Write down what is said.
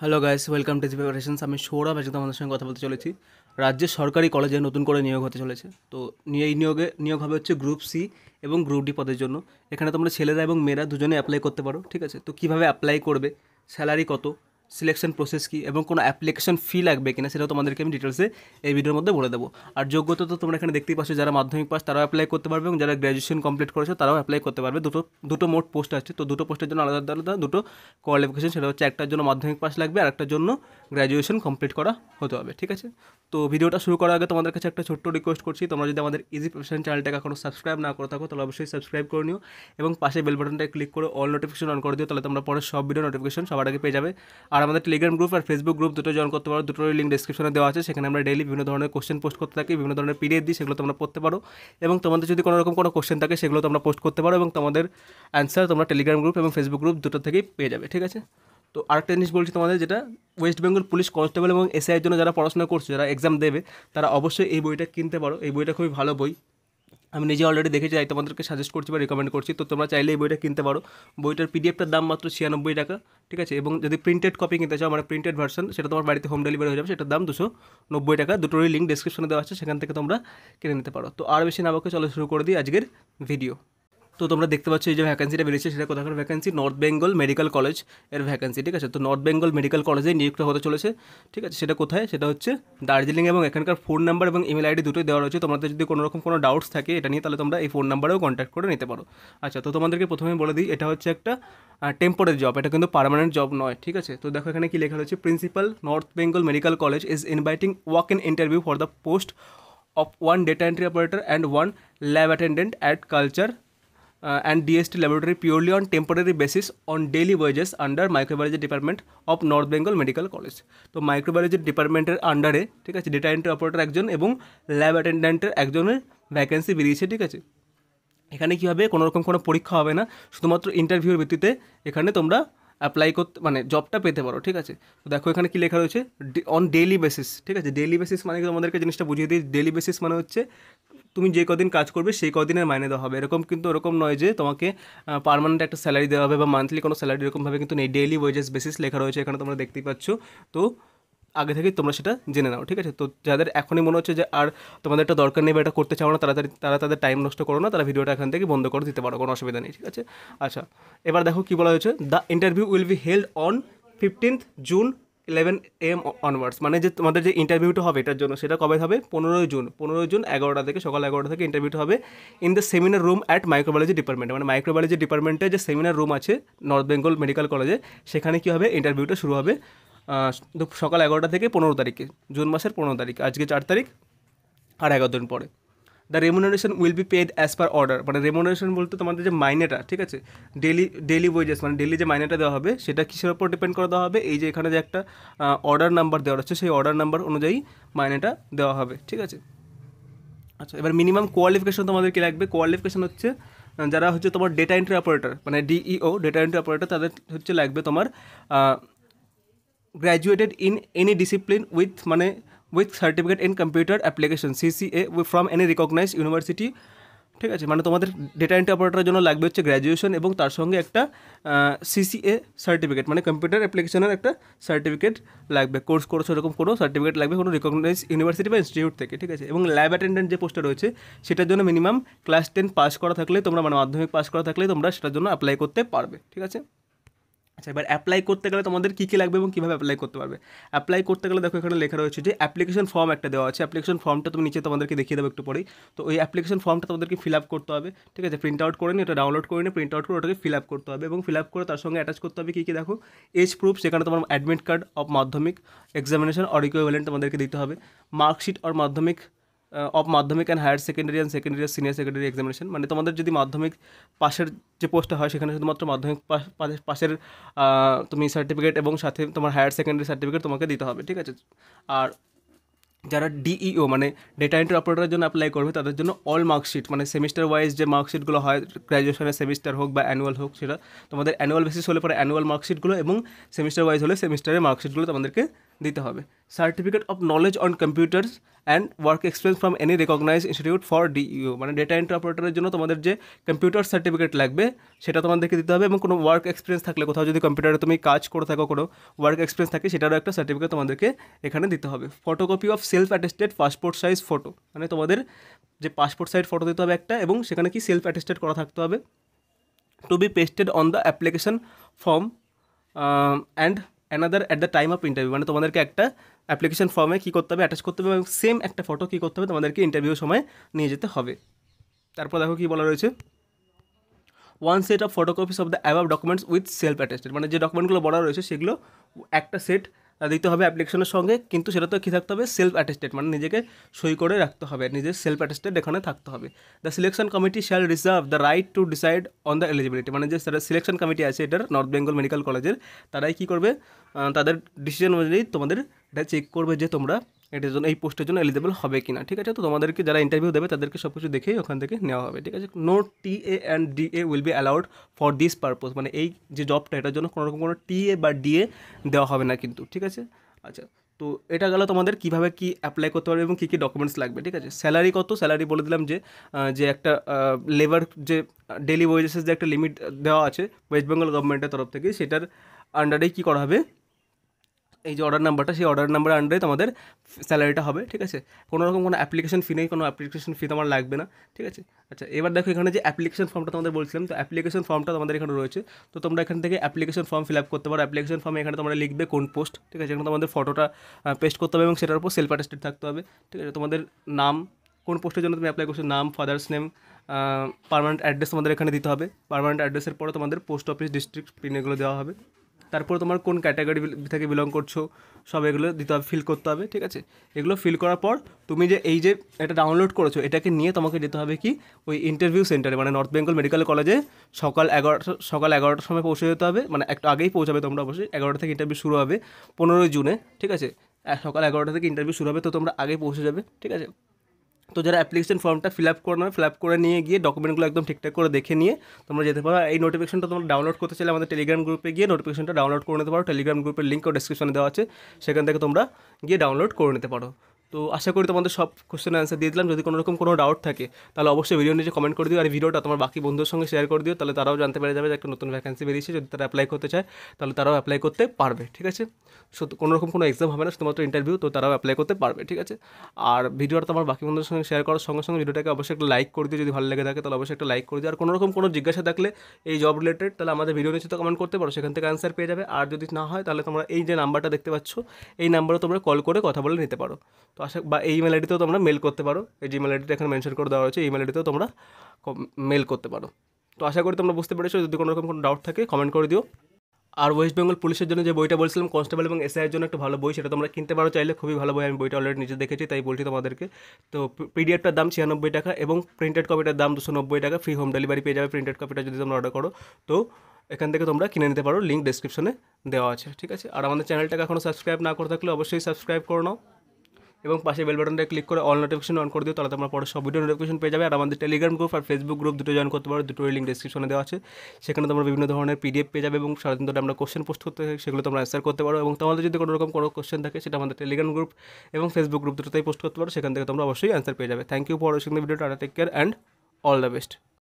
hello guys welcome to preparations আমি সৌরভ আজকে আমাদের সঙ্গে কথা বলতে চলেছি রাজ্যের সরকারি কলেজে নতুন করে নিয়োগ হতে চলেছে তো এই নিয়োগে নিয়োগ হবে হচ্ছে গ্রুপ সি এবং গ্রুপ ডি পদের জন্য এখানে তোমরা ছেলেরা এবং মেয়েরা দুজনে অ্যাপ্লাই করতে পারো ঠিক আছে তো কীভাবে অ্যাপ্লাই করবে স্যালারি কত সিলেকশন প্রসেস কী এবং কোনো অ্যাপ্লিকেশন ফি লাগবে কিনা সেটাও তোমাদেরকে আমি ডিটেলসে এই ভিডিওর মধ্যে বলে দেবো আর যোগ্যতা তো তোমরা এখানে দেখতেই পাচ্ছ যারা মাধ্যমিক পাস তারাও অ্যাপ্লাই করতে পারবে এবং যারা গ্র্যাজুয়েশন কমপ্লিট করেছে তারাও অ্যাপ্লাই করতে পারবে দুটো দুটো মোট পোস্ট আছে তো দুটো পোস্টের জন্য আলাদা আলাদা দুটো কোয়ালিফিকেশন সেটা হচ্ছে একটার জন্য মাধ্যমিক পাস লাগবে আর একটার জন্য গ্র্যাজুয়েশন কমপ্লিট করা হতে হবে ঠিক আছে তো ভিডিওটা শুরু করার আগে তোমাদের কাছে একটা ছোট্ট রিকোয়েস্ট করছি তোমরা যদি আমাদের ইজি প্রফেশন চ্যানেলটাকে এখনও সাবস্ক্রাইব না করে থাকো তাহলে অবশ্যই সাবস্ক্রাইব করে নিও এবং পাশে বেল বাটনটা ক্লিক করে অল নোটিফিকেশন অন করে দিও তাহলে তোমরা পরে সব ভিডিও নোটিফিকেশন সবার আগে পেয়ে যাবে আর আমাদের টেলিগ্রাম গ্রুপ আর ফেসবুক গ্রুপ দুটো জয়েন করতে পারো দুটোর লিঙ্ক ডিসক্রিপশনে দেওয়া আছে সেখানে আমরা ডেলি বিভিন্ন ধরনের কোশ্চেন পোস্ট করতে থাকি বিভিন্ন ধরনের পিডিএফ দিই সেগুলো তোমরা পড়তে পারো এবং তোমাদের যদি কোনো রকম কোনো কোশ্চেন থাকে সেগুলো তোমরা পোস্ট করতে পারো এবং তোমাদের অ্যান্সার তোমরা টেলিগ্রাম গ্রুপ এবং ফেসবুক গ্রুপ দুটো থেকেই পেয়ে যাবে ঠিক আছে তো আরেকটা জিনিস বলছি তোমাদের যেটা ওয়েস্ট বেঙ্গল পুলিশ কনস্টেবল এবং এসআইয়ের জন্য যারা পড়াশোনা করছো যারা এক্সাম দেবে তারা অবশ্যই এই বইটা কিনতে পারো এই বইটা খুবই ভালো বই আমি নিজে অলরেডি দেখেছি তাই তোমাদেরকে সাজেস্ট করছি বা রেকমেন্ড করছি তো তোমরা চাইলে এই বইটা কিনতে পারো বইটার পিডিএফটার দাম মাত্র ছিয়ানব্বই টাকা ঠিক আছে এবং যদি প্রিন্টেড কপি কিনতে চাও মানে প্রিন্টেড ভার্সন সেটা তোমার বাড়িতে হোম ডেলিভারি হয়ে যাবে সেটার দাম দুশো নব্বই টাকা দুটোরই লিঙ্ক ডিসক্রিপশনে দেওয়া আছে সেখান থেকে তোমরা কিনে নিতে পারো তো আর বেশি নামকে চলো শুরু করে দিই আজকের ভিডিও তো তোমরা দেখতে পাচ্ছ এই যে ভ্যাকেন্সিটা বেরিয়েছে সেটা কোথাকার vacancy North Bengal medical college এর ভ্যাকেন্সি ঠিক আছে তো নর্থ বেঙ্গল মেডিকেল কলেজে নিয়োগটা হতে চলেছে ঠিক আছে সেটা কোথায় সেটা হচ্ছে দার্জিলিং এবং এখানকার ফোন নাম্বার এবং ইমেল আইডি দুটোই দেওয়া রয়েছে তোমাদের যদি কোনো রকম কোনো ডাউটস থাকে এটা নিয়ে তাহলে তোমরা এই ফোন নাম্বারেও কন্ট্যাক্ট করে নিতে পারো আচ্ছা তো তোমাদেরকে প্রথমে বলে দিই এটা হচ্ছে একটা টেম্পোরারি জব এটা কিন্তু পার্মানেন্ট জব নয় ঠিক আছে তো দেখো এখানে কী লেখা রয়েছে principal North Bengal medical college is inviting walk in interview for the post of one data entry operator and one lab attendant at culture uh, and DST laboratory purely on temporary basis on daily wages under microbiology department of North Bengal medical college তো microbiology ডিপার্টমেন্টের আন্ডারে ঠিক আছে data entry operator একজন এবং lab অ্যাটেন্ডেন্টের একজনের vacancy বেরিয়েছে ঠিক আছে এখানে কী হবে কোনোরকম কোনো পরীক্ষা হবে না শুধুমাত্র ইন্টারভিউর ভিত্তিতে এখানে তোমরা অ্যাপ্লাই করতে মানে জবটা পেতে পারো ঠিক আছে তো দেখো এখানে কী লেখা রয়েছে অন ডেইলি বেসিস ঠিক আছে ডেইলি বেসিস মানে তোমাদেরকে জিনিসটা বুঝিয়ে দিই ডেইলি বেসিস মানে হচ্ছে তুমি যে কদিন কাজ করবে সেই কদিনের মাইনে দেওয়া হবে এরকম কিন্তু ওরকম নয় যে তোমাকে পারমানেন্ট একটা স্যালারি দেওয়া হবে বা মান্থলি কোনো স্যালারি এরকমভাবে কিন্তু নেই ডেইলি ওয়েজেস বেসিস লেখা রয়েছে এখানে তোমরা দেখতেই পাচ্ছ তো আগে থেকেই তোমরা সেটা জেনে নাও ঠিক আছে তো যাদের এখনই মনে হচ্ছে যে আর তোমাদের একটা দরকার নেই বা এটা করতে চাও না তাড়াতাড়ি তারা তাদের টাইম নষ্ট করো না তারা ভিডিওটা এখান থেকে বন্ধ করে দিতে পারো কোনো অসুবিধা নেই ঠিক আছে আচ্ছা এবার দেখো কী বলা হয়েছে the interview will be held on fifteenth June eleven AM onwards মানে যে তোমাদের যে ইন্টারভিউটা হবে এটার জন্য সেটা কবে হবে পনেরোই জুন পনেরোই জুন এগারোটা থেকে সকাল এগারোটা থেকে ইন্টারভিউটা হবে in the seminar room at microbiology department মানে মাইক্রোবায়োলজি ডিপার্টমেন্টে যে সেমিনার রুম আছে নর্থ বেঙ্গল মেডিকেল কলেজে সেখানে কী হবে ইন্টারভিউটা শুরু হবে সকাল এগারোটা থেকে পনেরো তারিখে জুন মাসের পনেরো তারিখ আজকে চার তারিখ আর এগারো দিন পরে the remuneration will be paid as per order মানে রেমুনারেশন বলতে তোমাদের যে মাইনেটা ঠিক আছে ডেলি ডেলি ওয়েজেস মানে ডেলি যে মাইনেটা দেওয়া হবে সেটা কিসের ওপর ডিপেন্ড করে দেওয়া হবে এই যে এখানে যে একটা অর্ডার নাম্বার দেওয়া হচ্ছে সেই অর্ডার নাম্বার অনুযায়ী মাইনেটা দেওয়া হবে ঠিক আছে আচ্ছা এবার মিনিমাম কোয়ালিফিকেশন তোমাদের কী লাগবে কোয়ালিফিকেশন হচ্ছে যারা হচ্ছে তোমার ডেটা এন্ট্রি অপারেটর মানে ডিইও ডেটা এন্ট্রি অপারেটর তাদের হচ্ছে লাগবে তোমার graduated in any discipline with মানে with certificate in computer application CCA from any recognise university ঠিক আছে মানে তোমাদের ডেটা এন্ট্রি অপারেটারের জন্য লাগবে হচ্ছে গ্র্যাজুয়েশন এবং তার সঙ্গে একটা সিসিএ সার্টিফিকেট মানে কম্পিউটার অ্যাপ্লিকেশনের একটা সার্টিফিকেট লাগবে কোর্স কোর্স এরকম কোনো সার্টিফিকেট লাগবে কোনো রিকগনাইজ ইউনিভার্সিটি বা ইনস্টিটিউট থেকে ঠিক আছে এবং ল্যাব অ্যাটেন্ডেন্ট যে পোস্টটা রয়েছে সেটার জন্য মিনিমাম ক্লাস টেন পাস করা থাকলে তোমরা মানে মাধ্যমিক পাস করা থাকলে তোমরা সেটার জন্য অ্যাপ্লাই করতে পারবে ঠিক আছে আচ্ছা এবার অ্যাপ্লাই করতে গেলে তোমাদের কী কী লাগবে এবং কীভাবে অ্যাপ্লাই করতে পারবে অ্যাপ্লাই করতে গেলে দেখো এখানে লেখা রয়েছে যে অ্যাপ্লিকেশন ফর্ম একটা দেওয়া আছে অ্যাপ্লিকেশন ফর্মটা তুমি নিচে তোমাদেরকে দেখিয়ে দেবো একটু পরেই তো ওই অ্যাপ্লিকেশন ফর্মটা তোমাদেরকে ফিল আপ করতে হবে ঠিক আছে প্রিন্ট আউট করে নিয়ে এটা ডাউনলোড করে নিয়ে প্রিন্ট আউট করে ওটাকে ফিল আপ করতে হবে এবং ফিল আপ করে তার সঙ্গে অ্যাটাচ করতে হবে কী কী দেখো এজ প্রুফ সেখানে তোমার admit card of Madhyamik examination or equivalent তোমাদেরকে দিতে হবে marksheet or Madhyamik of Madhyamik and higher secondary and secondary senior secretary examination মানে তোমাদের যদি মাধ্যমিক পাশের যে পজটে হয় সেখানে শুধু মাত্র মাধ্যমিক পাশের পাশের তুমি সার্টিফিকেট এবং সাথে তোমার হায়ার সেকেন্ডারি সার্টিফিকেট তোমাকে দিতে হবে ঠিক আছে আর যারা ডিইও মানে ডেটা এন্ট্রি অপারেটরের জন্য अप्लाई করবে তাদের জন্য অল মার্কশিট মানে সেমিস্টার ওয়াইজ যে মার্কশিটগুলো হয় গ্রাজুয়েশনের সেমিস্টার হোক বা অ্যানুয়াল হোক সেগুলো তোমাদের অ্যানুয়াল বেসিস হলে পরে অ্যানুয়াল মার্কশিটগুলো এবং সেমিস্টার ওয়াইজ হলে সেমিস্টারের মার্কশিটগুলো তোমাদেরকে দিতে হবে certificate of knowledge on computers and work experience from any recognise institute for DEO মানে ডেটা এন্ট্রি অপারেটরের জন্য তোমাদের যে কম্পিউটার সার্টিফিকেট লাগবে সেটা তোমাদেরকে দিতে হবে এবং কোনো ওয়ার্ক এক্সপিরিয়েন্স থাকলে কোথাও যদি কম্পিউটারে তুমি কাজ করে থাকো কোনো ওয়ার্ক এক্সপিরিয়েন্স থাকে সেটারও একটা সার্টিফিকেট তোমাদেরকে এখানে দিতে হবে photocopy of self attested passport size photo মানে তোমাদের যে পাসপোর্ট সাইজ ফটো দিতে হবে একটা এবং সেখানে কি সেলফ অ্যাটেস্টেড করা থাকতে হবে to be pasted on the application form and another at the time of interview মানে তোমাদেরকে একটা অ্যাপ্লিকেশন ফর্মে কী করতে হবে অ্যাটাচ করতে হবে এবং সেম একটা ফটো কী করতে হবে তোমাদেরকে ইন্টারভিউ সময় নিয়ে যেতে হবে তারপর দেখো কী বলা রয়েছে one set of photocopies of the above documents with self attested মানে যে ডকুমেন্টগুলো বলা রয়েছে সেগুলো একটা সেট দিতে হবে অ্যাপ্লিকেশনের সঙ্গে কিন্তু সেটা তো কী থাকতে হবে সেলফ অ্যাটেস্টেড মানে নিজেকে সই করে রাখতে হবে নিজের সেলফ অ্যাটেস্টেড এখানে থাকতে হবে the selection committee shall reserve the right to decide on the eligibility মানে যে সিলেকশন কমিটি আছে এটার নর্থ বেঙ্গল মেডিকেল কলেজের তারাই কী করবে তাদের ডিসিশন অনুযায়ী তোমাদের এটা চেক করবে যে তোমরা এটার জন্য এই পোস্টের জন্য এলিজেবল হবে কিনা ঠিক আছে তো তোমাদেরকে যারা ইন্টারভিউ দেবে তাদেরকে সব কিছু দেখেই ওখান থেকে নেওয়া হবে ঠিক আছে no T A and D A will be allowed for this purpose মানে এই যে জবটা এটার জন্য কোনোরকম কোনো টি এ বা ডি এ দেওয়া হবে না কিন্তু ঠিক আছে আচ্ছা তো এটা গেল তোমাদের কীভাবে কী অ্যাপ্লাই করতে পারবে এবং কী কী ডকুমেন্টস লাগবে ঠিক আছে স্যালারি কত স্যালারি বলে দিলাম যে যে একটা লেবার যে ডেলি ওয়েজেসের যে একটা লিমিট দেওয়া আছে ওয়েস্ট বেঙ্গল গভর্নমেন্টের তরফ থেকে সেটার আন্ডারেই কী করা হবে এই যে অর্ডার নাম্বারটা সেই অর্ডার নাম্বার আন্ডারে তোমাদের স্যালারিটা হবে ঠিক আছে কোনো রকম কোনো অ্যাপ্লিকেশন ফি নেই কোনো অ্যাপ্লিকেশন ফি তোমার লাগবে না ঠিক আছে আচ্ছা এবার দেখো এখানে যে অ্যাপ্লিকেশন ফর্মটা তোমাদের বলছিলাম তো অ্যাপ্লিকেশন ফর্মটা তোমাদের এখানে রয়েছে তো তোমরা এখান থেকে অ্যাপ্লিকেশন ফর্ম ফিল আপ করতে পারো অ্যাপ্লিকেশন ফর্মে এখানে তোমরা লিখবে কোন পোস্ট ঠিক আছে এখানে তোমাদের ফটোটা পেস্ট করতে হবে এবং সেটার উপর সেলফ অ্যাটেস্টেড থাকতে হবে ঠিক আছে তোমাদের নাম কোন পোস্টের জন্য তুমি অ্যাপ্লাই করছো নাম ফাদার্স নেম পারমানেন্ট অ্যাড্রেস তোমাদের এখানে দিতে হবে পারমানেন্ট অ্যাড্রেসের পরে তোমাদের পোস্ট অফিস ডিস্ট্রিক্ট পিন এগুলো দেওয়া হবে তারপরে তোমার কোন ক্যাটাগরি থেকে বিলং করছো সব এগুলো দিতে হবে ফিল করতে হবে ঠিক আছে এগুলো ফিল করার পর তুমি যে এই যে এটা ডাউনলোড করেছো এটাকে নিয়ে তোমাকে যেতে হবে কি ওই ইন্টারভিউ সেন্টারে মানে নর্থ বেঙ্গল মেডিকেল কলেজে সকাল এগারোটা সকাল এগারোটার সময় পৌঁছে যেতে হবে মানে একটু আগেই পৌঁছাবে তোমরা অবশ্যই এগারোটা থেকে ইন্টারভিউ শুরু হবে পনেরোই জুনে ঠিক আছে সকাল এগারোটা থেকে ইন্টারভিউ শুরু হবে তো তোমরা আগে পৌঁছে যাবে ঠিক আছে তো যারা অ্যাপ্লিকেশন ফর্মটা ফিল আপ করে নেবে ফিল আপ করে নিয়ে গিয়ে ডকুমেন্টগুলো একদম ঠিকঠাক করে দেখে নিয়ে তোমরা যেতে পারো এই নোটিফিকেশনটা তোমরা ডাউনলোড করতে চাইলে আমাদের টেলিগ্রাম গ্রুপে গিয়ে নোটিফিকেশনটা ডাউনলোড করে নিতে পারো টেলিগ্রাম গ্রুপের লিঙ্কও ডিসক্রিপশনে দেওয়া আছে সেখান থেকে তোমরা গিয়ে ডাউনলোড করে নিতে পারো তো আশা করি তোমাদের সব কোশ্চেন অ্যান্সার দিয়ে দিলাম যদি কোনো রকম কোনো ডাউট থাকে তাহলে অবশ্যই ভিডিও নিচে কমেন্ট করে দিও আর ভিডিওটা তোমার বাকি বন্ধুদের সঙ্গে শেয়ার করে দিও তাহলে তারাও জানতে পেরে যাবে যে একটা নতুন ভ্যাকেন্সি বেরিয়েছে যদি তারা অ্যাপ্লাই করতে চায় তাহলে তারাও অ্যাপ্লাই করতে পারবে ঠিক আছে সো কোনো রকম কোনো এক্সাম হবে না শুধুমাত্র ইন্টারভিউ তো তারাও অ্যাপ্লাই করতে পারবে ঠিক আছে আর ভিডিওটা তোমার বাকি বন্ধুদের সঙ্গে শেয়ার করার সঙ্গে সঙ্গে ভিডিওটাকে অবশ্যই একটা লাইক করে দিও যদি ভালো লেগে থাকে তাহলে অবশ্যই একটা লাইক করে দিও আর কোনো রকম কোনো জিজ্ঞাসা থাকলে এই জব রিলেটেড তাহলে আমাদের ভিডিও নিচে তো কমেন্ট করতে পারো সেখান থেকে অ্যান্সার পেয়ে যাবে আর যদি না হয় তাহলে তোমরা এই যে নাম্বারটা দেখতে পাচ্ছ এই নাম্বারে তোমরা কল করে কথা বলে নিতে পারো তো আশা বা এই ইমেল আইডিতেও তোমরা মেল করতে পারো এই যে ইমেল আইডিটা এখানে মেনশন করে দেওয়া হয়েছে এই ইমেল আইডিতেও তোমরা মেল করতে পারো তো আশা করি তোমরা বুঝতে পেরেছো যদি কোনো রকম কোনো ডাউট থাকে কমেন্ট করে দিও আর ওয়েস্ট বেঙ্গল পুলিশের জন্য যে বইটা বলছিলাম কনস্টেবল এবং এসআইয়ের জন্য একটা ভালো বই সেটা তোমরা কিনতে পারো চাইলে খুবই ভালো বই আমি বইটা অলরেডি নিজে দেখেছি তাই বলছি তোমাদেরকে তো পিডিএফটার দাম ছিয়ানব্বই টাকা এবং প্রিন্টেড কপিটার দাম দুশো নব্বই টাকা ফ্রি হোম ডেলিভারি পেয়ে যাবে প্রিন্টেড কপিটা যদি তোমরা অর্ডার করো তো এখান থেকে তোমরা কিনে নিতে পারো লিঙ্ক ডিসক্রিপশনে দেওয়া আছে ঠিক আছে আর আমাদের চ্যানেলটাকে এখনও সাবস্ক্রাইব না করে থাকলে অবশ্যই সাবস্ক্রাইব করো নাও এবং পাশে বেল বাটনটা ক্লিক করে অল নোটিফিকেশন অন করে দিও তাহলে তোমরা পরে সব ভিডিও নোটিফিকেশন পেয়ে যাবে আর আমাদের টেলিগ্রাম গ্রুপ আর ফেসবুক গ্রুপ দুটো জয়েন করতে পারো দুটো লিঙ্ক ডিসক্রিপশনে দেওয়া আছে সেখানে তোমরা বিভিন্ন ধরনের পিডিএফ পেয়ে যাবে এবং সারাদিন ধরে আমরা কোশ্চেন পোস্ট করতে থাকি সেগুলো তোমরা অ্যান্সার করতে পারো এবং তোমাদের যদি কোনো রকম কোনো কোশ্চেন থাকে সেটা আমাদের টেলিগ্রাম গ্রুপ এবং ফেসবুক গ্রুপ দুটোতেই পোস্ট করতে পারো সেখান থেকে তোমরা অবশ্যই অ্যান্সার পেয়ে যাবে thank you for watching the video tata take care and all the best